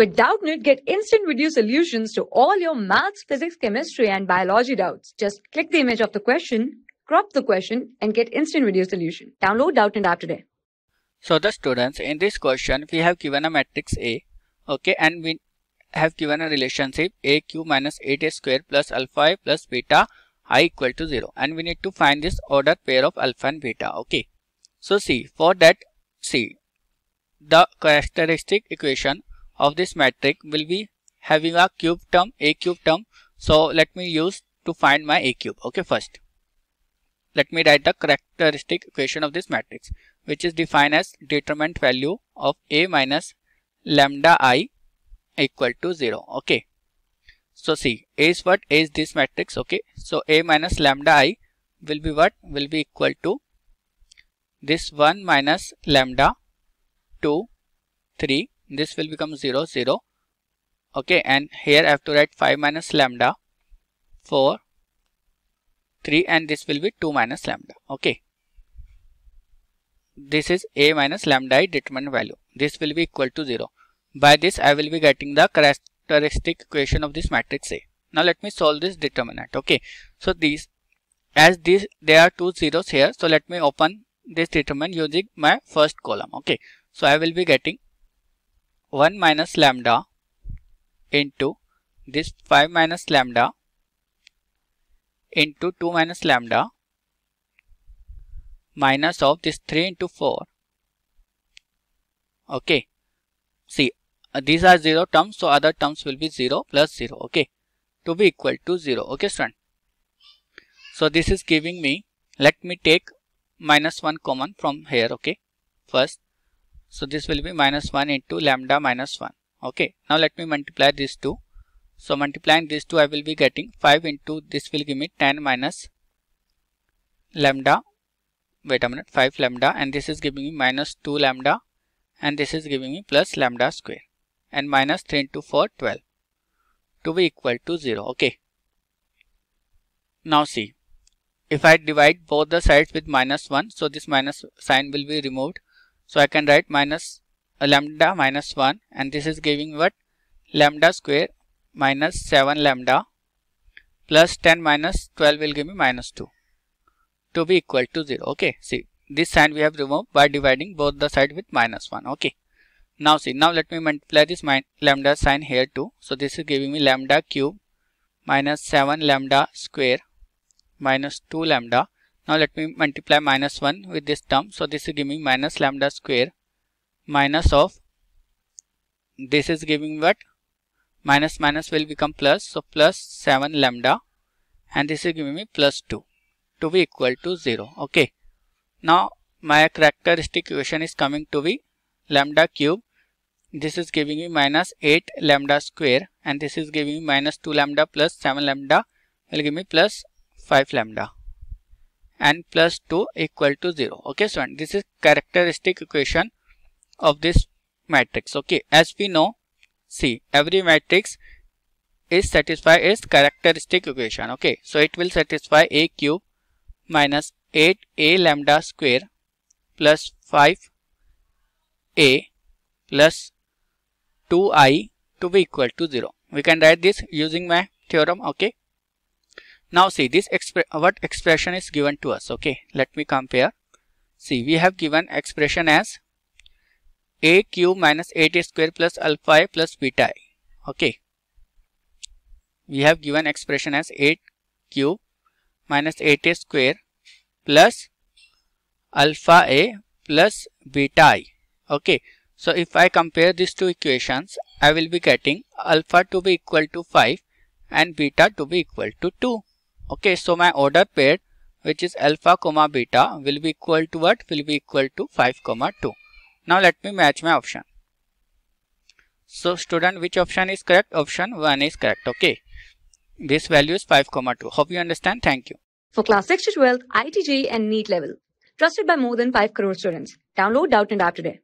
With Doubtnit, get instant video solutions to all your maths, physics, chemistry, and biology doubts. Just click the image of the question, crop the question, and get instant video solution. Download Doubtnit app today. So the students, in this question, we have given a matrix A, okay, and we have given a relationship AQ minus 8A square plus alpha plus beta i equal to 0 and we need to find this ordered pair of alpha and beta, okay. So see, for that, see, the characteristic equation of this matrix will be having a cube term, a cube term. So let me use to find my a cube. Okay, first let me write the characteristic equation of this matrix which is defined as determinant value of a minus lambda i equal to 0 okay so see a is what a is this matrix okay so a minus lambda i will be what will be equal to this 1 minus lambda 2 3 this will become 0 0 okay and here I have to write 5 minus lambda 4 3 and this will be 2 minus lambda okay this is a minus lambda i determinant value this will be equal to 0 by this I will be getting the characteristic equation of this matrix A now let me solve this determinant okay so these as these there are two zeros here so let me open this determinant using my first column okay so I will be getting 1 minus lambda into this 5 minus lambda into 2 minus lambda minus of this 3 into 4 okay see uh, these are zero terms so other terms will be 0 plus 0 okay to be equal to 0 okay student so this is giving me let me take minus 1 common from here okay first so this will be minus 1 into lambda minus 1. Okay. Now let me multiply these two. So multiplying these two I will be getting 5 into this will give me 10 minus lambda. Wait a minute 5 lambda and this is giving me minus 2 lambda and this is giving me plus lambda square and minus 3 into 4 12 to be equal to 0. Okay. Now see if I divide both the sides with minus 1 so this minus sign will be removed so I can write minus uh, lambda minus 1 and this is giving what lambda square minus 7 lambda plus 10 minus 12 will give me minus 2 to be equal to 0. Okay, see this sign we have removed by dividing both the side with minus 1. Okay, now see now let me multiply this lambda sign here too. So this is giving me lambda cube minus 7 lambda square minus 2 lambda now let me multiply minus 1 with this term. So this is giving minus lambda square minus of this is giving what? Minus minus will become plus. So plus 7 lambda and this is giving me plus 2 to be equal to 0. Okay. Now my characteristic equation is coming to be lambda cube. This is giving me minus 8 lambda square and this is giving me minus 2 lambda plus 7 lambda will give me plus 5 lambda. N plus 2 equal to 0 okay so and this is characteristic equation of this matrix okay as we know see every matrix is satisfy its characteristic equation okay so it will satisfy a cube minus 8 a lambda square plus 5 a plus 2i to be equal to 0 we can write this using my theorem okay now see this what expression is given to us. Okay, let me compare. See, we have given expression as a cube minus a t square plus alpha i plus beta i. Okay. We have given expression as 8 cube minus 8 square plus alpha a plus beta i. Okay. So if I compare these two equations, I will be getting alpha to be equal to 5 and beta to be equal to 2 okay so my order pair which is alpha comma beta will be equal to what will be equal to 5 comma 2 now let me match my option so student which option is correct option 1 is correct okay this value is 5 comma 2 hope you understand thank you for class 6 to 12 itj and neat level trusted by more than 5 crore students download doubt and app today